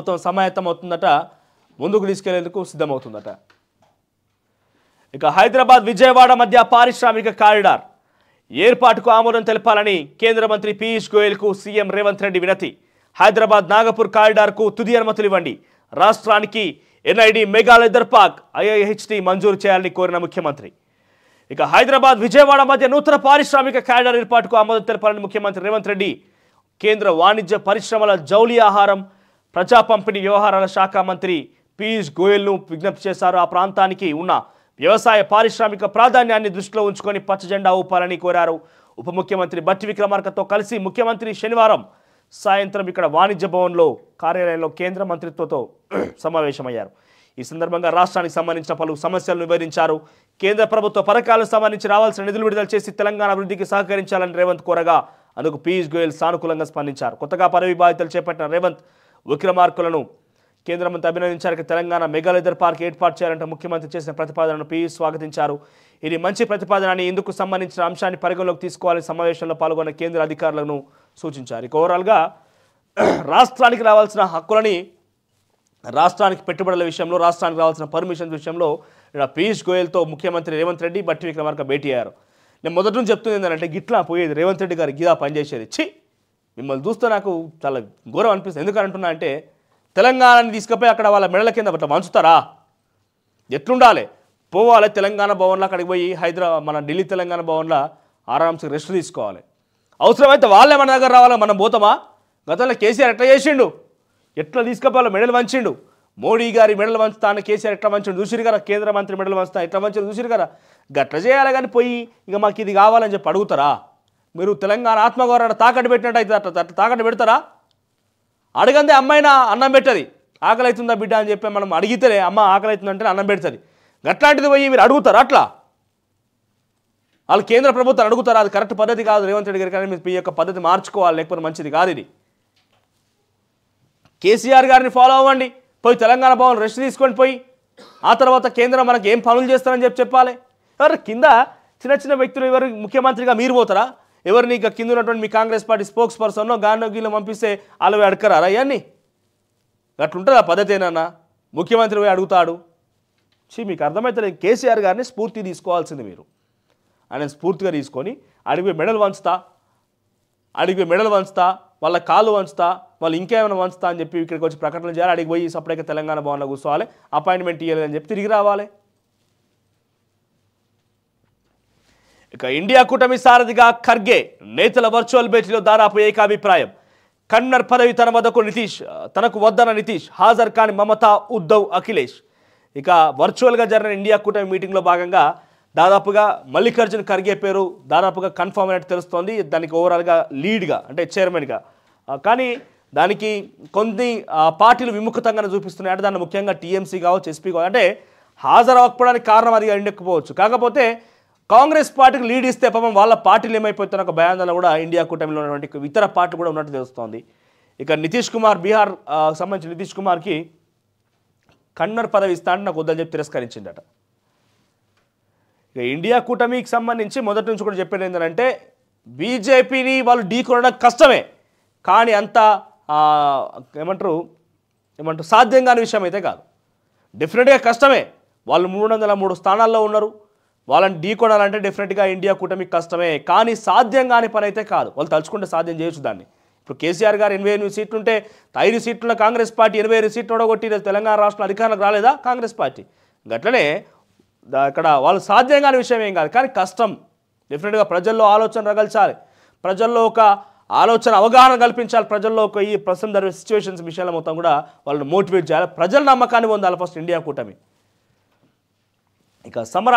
మొత్తం సమాయత్తం అవుతుందట ముందుకు తీసుకెళ్లేందుకు సిద్ధమవుతుందట ఇక హైదరాబాద్ విజయవాడ మధ్య పారిశ్రామిక కారిడార్ ఏర్పాటుకు ఆమోదం తెలపాలని కేంద్ర మంత్రి పీయూష్ గోయల్కు సీఎం రేవంత్ రెడ్డి వినతి హైదరాబాద్ నాగపూర్ కారిడార్కు తుది అనుమతులు ఇవ్వండి రాష్ట్రానికి NID mega leather park IIHD మంజూరు చేయాలని కోరిన ముఖ్యమంత్రి ఇక హైదరాబాద్ విజయవాడ మధ్య నూతన పారిశ్రామిక కారిడార్ ఏర్పాటుకు ఆమోదం తెలపాలని ముఖ్యమంత్రి రేవంత్ రెడ్డి కేంద్ర వాణిజ్య పరిశ్రమల జౌలి ఆహారం ప్రజా పంపిణీ వ్యవహారాల శాఖ మంత్రి పీయూష్ గోయల్ను విజ్ఞప్తి చేశారు ఆ ప్రాంతానికి ఉన్న వ్యవసాయ పారిశ్రామిక ప్రాధాన్యాన్ని దృష్టిలో ఉంచుకొని పచ్చజెండా ఊపాలని కోరారు ఉప ముఖ్యమంత్రి బట్టి విక్రమార్కతో కలిసి ముఖ్యమంత్రి శనివారం సాయంత్రం ఇక్కడ వాణిజ్య భవన్లో కార్యాలయంలో కేంద్ర మంత్రిత్వతో సమావేశమయ్యారు ఈ సందర్భంగా రాష్ట్రానికి సంబంధించిన పలు సమస్యలను వివరించారు కేంద్ర ప్రభుత్వ పథకాలకు సంబంధించి రావాల్సిన నిధులు విడుదల చేసి తెలంగాణ అభివృద్ధికి సహకరించాలని రేవంత్ కోరగా అందుకు పీయూష్ గోయల్ సానుకూలంగా స్పందించారు కొత్తగా పరవి బాధ్యతలు చేపట్టిన రేవంత్ విక్రమార్కులను కేంద్ర మంత్రి అభినందించారు తెలంగాణ మెగా లెదర్ పార్క్ ఏర్పాటు చేయాలంటే ముఖ్యమంత్రి చేసిన ప్రతిపాదనను పీయూ స్వాగతించారు ఇది మంచి ప్రతిపాదన అని ఇందుకు సంబంధించిన అంశాన్ని పరిగణలోకి తీసుకోవాలని సమావేశంలో పాల్గొన్న కేంద్ర అధికారులను సూచించారు ఇక ఓవరాల్గా రాష్ట్రానికి రావాల్సిన హక్కులని రాష్ట్రానికి పెట్టుబడుల విషయంలో రాష్ట్రానికి రావాల్సిన పర్మిషన్ విషయంలో ఇక్కడ పీయూష్ గోయల్తో ముఖ్యమంత్రి రేవంత్ రెడ్డి బట్టి విక్రమార్క భేటీ అయ్యారు నేను మొదటి నుంచి చెప్తుంది ఏంటంటే గిట్లా పోయేది రేవంత్ రెడ్డి గారు గీదా పనిచేసేది చి మిమ్మల్ని చూస్తే నాకు చాలా ఘోరం అనిపిస్తుంది ఎందుకని అంటున్నా అంటే తెలంగాణని తీసుకుపోయి అక్కడ వాళ్ళ మెడల కింద అట్లా మంచుతారా ఎట్లుండాలి పోవాలి తెలంగాణ భవన్లో అక్కడికి పోయి హైదరాబాద్ మన ఢిల్లీ తెలంగాణ భవన్లో ఆరామ్స్కి రెస్ట్ తీసుకోవాలి అవసరమైతే వాళ్ళే మన దగ్గర రావాలి మనం పోతామా గతంలో కేసీఆర్ ఎట్లా చేసిండు ఎట్లా తీసుకుపోవాలి మెడలు వంచిండు మోడీ గారి మెడలు వంచుతా అని కేసీఆర్ ఎట్లా వంచిండు చూసిరు కదా కేంద్ర మంత్రి మెడలు వంచుతా ఎట్లా మంచి చూసిరు కదా గట్ల చేయాలి కానీ పోయి ఇక మాకు ఇది కావాలని చెప్పి అడుగుతారా మీరు తెలంగాణ ఆత్మగౌరవాన్ని తాకట్టు పెట్టినట్టు అట్లా తాకట్టు పెడతారా అడగందే అమ్మాయినా అన్నం పెట్టది ఆకలి అవుతుందా బిడ్డ అని చెప్పి మనం అడిగితేనే అమ్మ ఆకలి అవుతుందంటే అన్నం పెడుతుంది అట్లాంటిది పోయి మీరు అడుగుతారు అట్లా వాళ్ళు కేంద్ర ప్రభుత్వం అడుగుతారు అది కరెక్ట్ పద్ధతి కాదు రేవంత్ రెడ్డి గారి కానీ మీ యొక్క పద్ధతి మార్చుకోవాలి లేకపోతే మంచిది కాదు ఇది కేసీఆర్ గారిని ఫాలో అవ్వండి పోయి తెలంగాణ భవన్ రెస్ట్ తీసుకొని పోయి ఆ తర్వాత కేంద్రం మనకి ఏం పనులు చేస్తారని చెప్పి చెప్పాలి ఎవరు కింద చిన్న చిన్న వ్యక్తులు ఎవరు ముఖ్యమంత్రిగా మీరు పోతారా ఎవరు నీకు కింద ఉన్నటువంటి మీ కాంగ్రెస్ పార్టీ స్పోక్స్ పర్సన్నో గానోగిలో పంపిస్తే వాళ్ళు అడకరారా ఆ పద్ధతి పద్ధతేనా ముఖ్యమంత్రి పోయి అడుగుతాడు చీ మీకు అర్థమవుతుంది కేసీఆర్ గారిని స్ఫూర్తి తీసుకోవాల్సింది మీరు ఆయన స్ఫూర్తిగా తీసుకొని అడిగి మెడలు వంచుతా అడిగి మెడల్ వంచుతా వాళ్ళ కాలు వంచుతా వాళ్ళు ఇంకేమైనా వంచుతా అని చెప్పి ఇక్కడికి వచ్చి ప్రకటన చేయాలి అడిగిపోయి పోయి సపరేట్గా తెలంగాణ భవన్లో కూర్చోవాలి అపాయింట్మెంట్ ఇవ్వాలి అని చెప్పి తిరిగి రావాలి ఇక ఇండియా కూటమి సారథిగా ఖర్గే నేతల వర్చువల్ భేటీలో దాదాపు ఏకాభిప్రాయం కన్నర్ పదవి తన వద్దకు నితీష్ తనకు వద్దన నితీష్ హాజర్ కాని మమతా ఉద్ధవ్ అఖిలేష్ ఇక వర్చువల్గా జరిగిన ఇండియా కూటమి మీటింగ్లో భాగంగా దాదాపుగా మల్లికార్జున్ ఖర్గే పేరు దాదాపుగా కన్ఫర్మ్ అయినట్టు తెలుస్తోంది దానికి ఓవరాల్గా లీడ్గా అంటే చైర్మన్గా కానీ దానికి కొన్ని పార్టీలు విముఖతంగానే చూపిస్తున్నాయి అంటే దాన్ని ముఖ్యంగా టీఎంసీ కావచ్చు ఎస్పీ కావచ్చు అంటే అవ్వకపోవడానికి కారణం అది ఎండకపోవచ్చు కాకపోతే కాంగ్రెస్ పార్టీకి లీడ్ ఇస్తే పాపం వాళ్ళ పార్టీలు ఏమైపోతున్న ఒక భయాందోళన కూడా ఇండియా కూటమిలో ఉన్నటువంటి ఇతర పార్టీ కూడా ఉన్నట్టు తెలుస్తోంది ఇక నితీష్ కుమార్ బీహార్ సంబంధించిన నితీష్ కుమార్కి కన్నర్ పదవి ఇస్తా అంటే నాకు వద్దని చెప్పి తిరస్కరించిందట ఇక ఇండియా కూటమికి సంబంధించి మొదటి నుంచి కూడా చెప్పేది ఏంటంటే బీజేపీని వాళ్ళు ఢీకొనడం కష్టమే కానీ అంత ఏమంటారు ఏమంటారు సాధ్యం కాని విషయం అయితే కాదు డెఫినెట్గా కష్టమే వాళ్ళు మూడు వందల మూడు స్థానాల్లో ఉన్నారు వాళ్ళని ఢీ కొనాలంటే డెఫినెట్గా ఇండియా కూటమికి కష్టమే కానీ సాధ్యం కాని పని అయితే కాదు వాళ్ళు తలుచుకుంటే సాధ్యం చేయొచ్చు దాన్ని ఇప్పుడు కేసీఆర్ గారు ఎనభై ఎనిమిది సీట్లు ఉంటే ఐదు సీట్ల కాంగ్రెస్ పార్టీ ఎనభై ఐదు సీట్లు ఓడగొట్టి తెలంగాణ రాష్ట్రంలో అధికారంలోకి రాలేదా కాంగ్రెస్ పార్టీ గట్లనే ఇక్కడ వాళ్ళు సాధ్యం కాని విషయం ఏం కాదు కానీ కష్టం డెఫినెట్గా ప్రజల్లో ఆలోచన రగల్చాలి ప్రజల్లో ఒక ఆలోచన అవగాహన కల్పించాలి ప్రజల్లో ఒక ఈ ప్రస్తుతం జరిగే సిచ్యువేషన్స్ విషయాల మొత్తం కూడా వాళ్ళని మోటివేట్ చేయాలి ప్రజల నమ్మకాన్ని పొందాలి ఫస్ట్ ఇండియా కూటమి ఇక సమరా